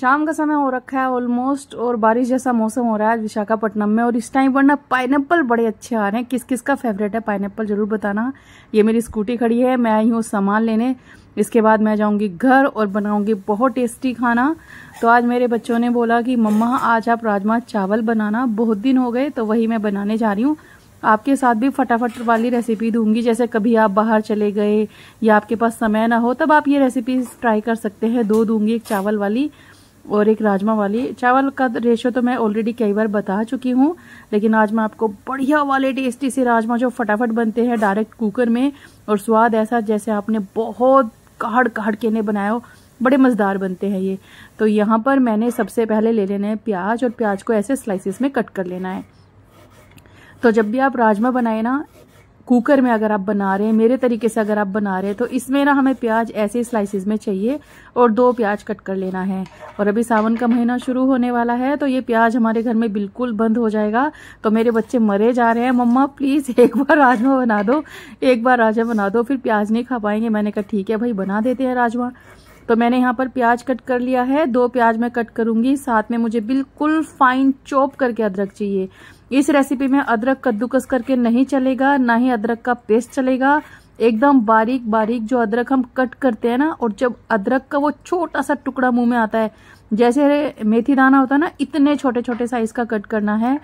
शाम का समय हो रखा है ऑलमोस्ट और बारिश जैसा मौसम हो रहा है विशाखापट्टनम में और इस टाइम पर ना पाइनएप्पल बड़े अच्छे आ रहे हैं किस किस का फेवरेट है पाइनएप्पल जरूर बताना ये मेरी स्कूटी खड़ी है मैं आई हूँ सामान लेने इसके बाद मैं जाऊँगी घर और बनाऊँगी बहुत टेस्टी खाना तो आज मेरे बच्चों ने बोला कि मम्मा आज आप राजमा चावल बनाना बहुत दिन हो गए तो वही मैं बनाने जा रही हूँ आपके साथ भी फटाफट वाली रेसिपी दूंगी जैसे कभी आप बाहर चले गए या आपके पास समय ना हो तब आप ये रेसिपीज ट्राई कर सकते हैं दो दूंगी एक चावल वाली और एक राजमा वाली चावल का रेशो तो मैं ऑलरेडी कई बार बता चुकी हूँ लेकिन आज मैं आपको बढ़िया वाले टेस्टी से राजमा जो फटाफट बनते हैं डायरेक्ट कुकर में और स्वाद ऐसा जैसे आपने बहुत काढ़ काढ़ के ने बनाया हो बड़े मज़ेदार बनते हैं ये तो यहाँ पर मैंने सबसे पहले ले लेना है प्याज और प्याज को ऐसे स्लाइसिस में कट कर लेना है तो जब भी आप राजमा बनाए ना कुकर में अगर आप बना रहे हैं मेरे तरीके से अगर आप बना रहे हैं तो इसमें ना हमें प्याज ऐसे स्लाइसिस में चाहिए और दो प्याज कट कर लेना है और अभी सावन का महीना शुरू होने वाला है तो ये प्याज हमारे घर में बिल्कुल बंद हो जाएगा तो मेरे बच्चे मरे जा रहे हैं मम्मा प्लीज़ एक बार राजमा बना दो एक बार राजमा बना दो फिर प्याज नहीं खा पाएंगे मैंने कहा ठीक है भाई बना देते हैं राजमा तो मैंने यहाँ पर प्याज कट कर लिया है दो प्याज मैं कट करूंगी साथ में मुझे बिल्कुल फाइन चॉप करके अदरक चाहिए इस रेसिपी में अदरक कद्दूकस करके नहीं चलेगा ना ही अदरक का पेस्ट चलेगा एकदम बारीक बारीक जो अदरक हम कट करते हैं ना और जब अदरक का वो छोटा सा टुकड़ा मुंह में आता है जैसे मेथी दाना होता है ना इतने छोटे छोटे साइज का कट करना है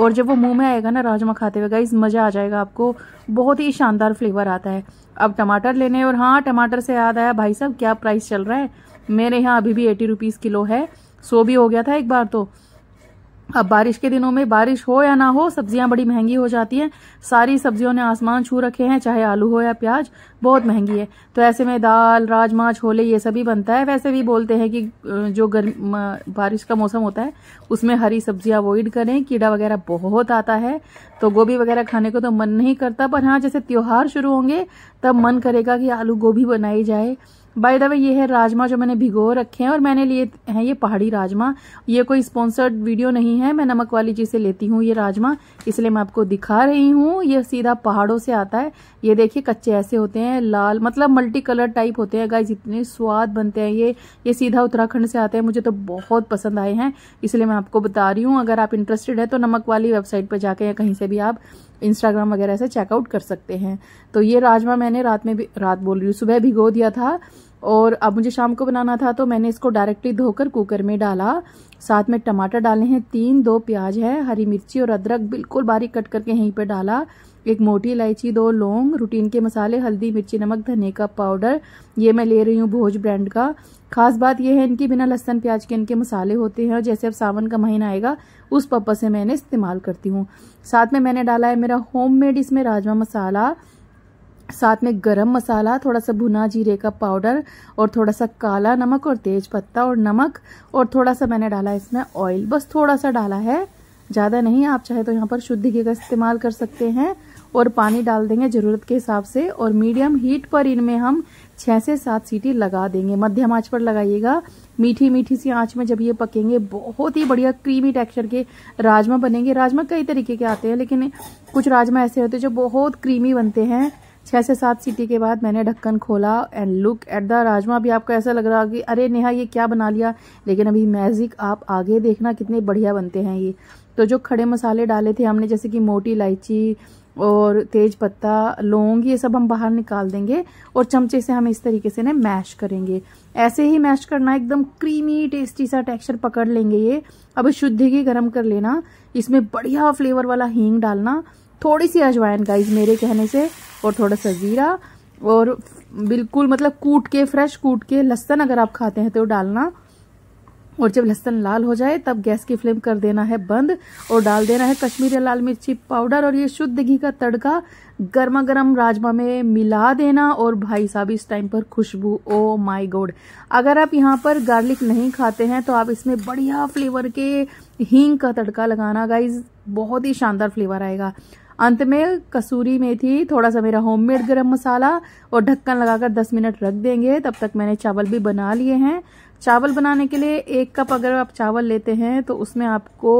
और जब वो मुंह में आएगा ना राजमा खाते हुए गाइज मज़ा आ जाएगा आपको बहुत ही शानदार फ्लेवर आता है अब टमाटर लेने और हाँ टमाटर से याद आया भाई साहब क्या प्राइस चल रहा है मेरे यहाँ अभी भी एटी रुपीज़ किलो है सो भी हो गया था एक बार तो अब बारिश के दिनों में बारिश हो या ना हो सब्जियां बड़ी महंगी हो जाती हैं सारी सब्जियों ने आसमान छू रखे हैं चाहे आलू हो या प्याज बहुत महंगी है तो ऐसे में दाल राजमा छोले ये सभी बनता है वैसे भी बोलते हैं कि जो गर्म बारिश का मौसम होता है उसमें हरी सब्जियां अवॉइड करें कीड़ा वगैरह बहुत आता है तो गोभी वगैरह खाने को तो मन नहीं करता पर हाँ जैसे त्यौहार शुरू होंगे तब मन करेगा कि आलू गोभी बनाई जाए बाय द वे ये है राजमा जो मैंने भिगो रखे हैं और मैंने लिए हैं ये पहाड़ी राजमा ये कोई स्पॉन्सर्ड वीडियो नहीं है मैं नमक वाली चीज़ से लेती हूँ ये राजमा इसलिए मैं आपको दिखा रही हूँ ये सीधा पहाड़ों से आता है ये देखिए कच्चे ऐसे होते हैं लाल मतलब मल्टी कलर टाइप होते हैं गाइज इतने स्वाद बनते हैं ये ये सीधा उत्तराखंड से आते हैं मुझे तो बहुत पसंद आए हैं इसलिए मैं आपको बता रही हूँ अगर आप इंटरेस्टेड है तो नमक वाली वेबसाइट पर जाकर या कहीं से भी आप इंस्टाग्राम वगैरह से चेकआउट कर सकते हैं तो ये राजमा मैंने रात में भी रात बोल रही हूँ सुबह भिगो दिया था और अब मुझे शाम को बनाना था तो मैंने इसको डायरेक्टली धोकर कुकर में डाला साथ में टमाटर डाले हैं तीन दो प्याज है हरी मिर्ची और अदरक बिल्कुल बारीक कट करके यहीं पर डाला एक मोटी इलायची दो लौंग रूटीन के मसाले हल्दी मिर्ची नमक धने का पाउडर ये मैं ले रही हूँ भोज ब्रांड का खास बात यह है इनकी बिना लहसन प्याज के इनके मसाले होते हैं और जैसे अब सावन का महीना आएगा उस पर्पज से मैंने इस्तेमाल करती हूँ साथ में मैंने डाला है मेरा होममेड इसमें राजमा मसाला साथ में गरम मसाला थोड़ा सा भुना जीरे का पाउडर और थोड़ा सा काला नमक और तेज पत्ता और नमक और थोड़ा सा मैंने डाला इसमें ऑयल बस थोड़ा सा डाला है ज़्यादा नहीं आप चाहे तो यहाँ पर शुद्ध घी का इस्तेमाल कर सकते हैं और पानी डाल देंगे ज़रूरत के हिसाब से और मीडियम हीट पर इनमें हम छः से सात सीटी लगा देंगे मध्यम आँच पर लगाइएगा मीठी मीठी सी आँच में जब ये पकेंगे बहुत ही बढ़िया क्रीमी टेक्सचर के राजमा बनेंगे राजमा कई तरीके के आते हैं लेकिन कुछ राजमा ऐसे होते हैं जो बहुत क्रीमी बनते हैं छः से सात सीटी के बाद मैंने ढक्कन खोला and look at the rajma भी आपको ऐसा लग रहा कि अरे नेहा ये क्या बना लिया लेकिन अभी मैजिक आप आगे देखना कितने बढ़िया बनते हैं ये तो जो खड़े मसाले डाले थे हमने जैसे कि मोटी इलायची और तेज पत्ता लौंग ये सब हम बाहर निकाल देंगे और चमचे से हम इस तरीके से ना मैश करेंगे ऐसे ही मैश करना एकदम क्रीमी टेस्टी सा टेक्सचर पकड़ लेंगे ये अब शुद्ध घी गर्म कर लेना इसमें बढ़िया फ्लेवर वाला हींग डालना थोड़ी सी अजवाइन गाइज मेरे कहने से और थोड़ा सा ज़ीरा और बिल्कुल मतलब कूट के फ्रेश कूट के लहसन अगर आप खाते हैं तो डालना और जब लहसन लाल हो जाए तब गैस की फ्लेम कर देना है बंद और डाल देना है कश्मीरी लाल मिर्ची पाउडर और ये शुद्ध घी का तड़का गर्मा गर्म राजमा में मिला देना और भाई साहब इस टाइम पर खुशबू ओ माय गॉड अगर आप यहाँ पर गार्लिक नहीं खाते हैं तो आप इसमें बढ़िया फ्लेवर के हींग का तड़का लगाना गाइज बहुत ही शानदार फ्लेवर आएगा अंत में कसूरी मेथी थोड़ा सा मेरा होममेड गरम मसाला और ढक्कन लगाकर 10 मिनट रख देंगे तब तक मैंने चावल भी बना लिए हैं चावल बनाने के लिए एक कप अगर आप चावल लेते हैं तो उसमें आपको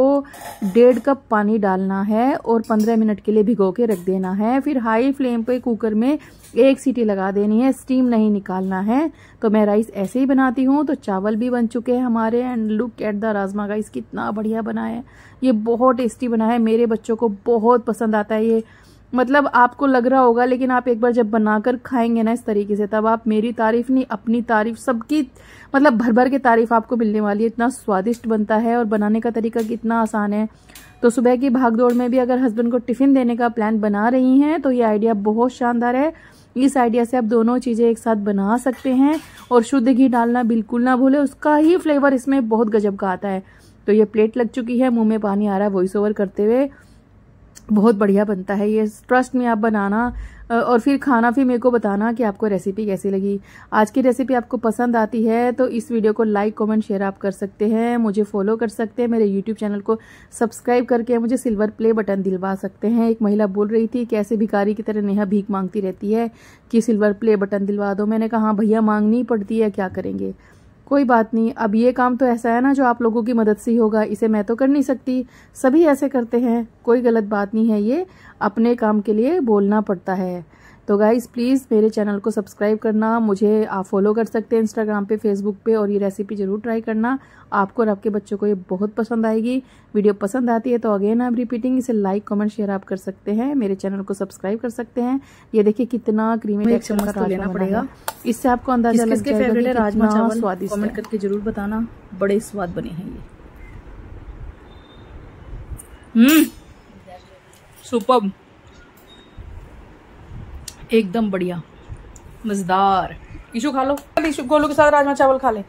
डेढ़ कप पानी डालना है और पंद्रह मिनट के लिए भिगो के रख देना है फिर हाई फ्लेम पे कुकर में एक सीटी लगा देनी है स्टीम नहीं निकालना है तो मैं राइस ऐसे ही बनाती हूँ तो चावल भी बन चुके हैं हमारे and look at the rajma rice कितना बढ़िया बना है ये बहुत टेस्टी बना है मेरे बच्चों को बहुत पसंद आता है ये मतलब आपको लग रहा होगा लेकिन आप एक बार जब बनाकर खाएंगे ना इस तरीके से तब आप मेरी तारीफ नहीं अपनी तारीफ सबकी मतलब भर भर के तारीफ आपको मिलने वाली है इतना स्वादिष्ट बनता है और बनाने का तरीका कितना आसान है तो सुबह की भाग दौड़ में भी अगर हस्बैंड को टिफ़िन देने का प्लान बना रही हैं तो ये आइडिया बहुत शानदार है इस आइडिया से आप दोनों चीज़ें एक साथ बना सकते हैं और शुद्ध घी डालना बिल्कुल ना भूलें उसका ही फ्लेवर इसमें बहुत गजब का आता है तो ये प्लेट लग चुकी है मुंह में पानी आ रहा है वॉइस ओवर करते हुए बहुत बढ़िया बनता है ये ट्रस्ट में आप बनाना और फिर खाना फिर मेरे को बताना कि आपको रेसिपी कैसी लगी आज की रेसिपी आपको पसंद आती है तो इस वीडियो को लाइक कमेंट शेयर आप कर सकते हैं मुझे फॉलो कर सकते हैं मेरे यूट्यूब चैनल को सब्सक्राइब करके मुझे सिल्वर प्ले बटन दिलवा सकते हैं एक महिला बोल रही थी कैसे भिकारी की तरह नेहा भीख मांगती रहती है कि सिल्वर प्ले बटन दिलवा दो मैंने कहा हाँ, भैया मांगनी पड़ती है क्या करेंगे कोई बात नहीं अब ये काम तो ऐसा है ना जो आप लोगों की मदद से ही होगा इसे मैं तो कर नहीं सकती सभी ऐसे करते हैं कोई गलत बात नहीं है ये अपने काम के लिए बोलना पड़ता है तो गाइज़ प्लीज़ मेरे चैनल को सब्सक्राइब करना मुझे आप फॉलो कर सकते हैं इंस्टाग्राम पे फेसबुक पे और ये रेसिपी ज़रूर ट्राई करना आपको और आपके बच्चों को ये बहुत पसंद आएगी वीडियो पसंद आती है तो अगेन आप रिपीटिंग इसे लाइक कमेंट शेयर आप कर सकते हैं मेरे चैनल को सब्सक्राइब कर सकते हैं ये देखिए कितना क्रीमी टेक्सचर तो का लेना पड़ेगा इससे आपको अंदाजा लग जाएगा राजमा स्वादिष्ट कमेंट करके ज़रूर बताना बड़े स्वाद बने हैं ये हम्म। सुपर एकदम बढ़िया मज़ेदार ईशू खा लो ईशु गोलू के साथ राजमा चावल खा लें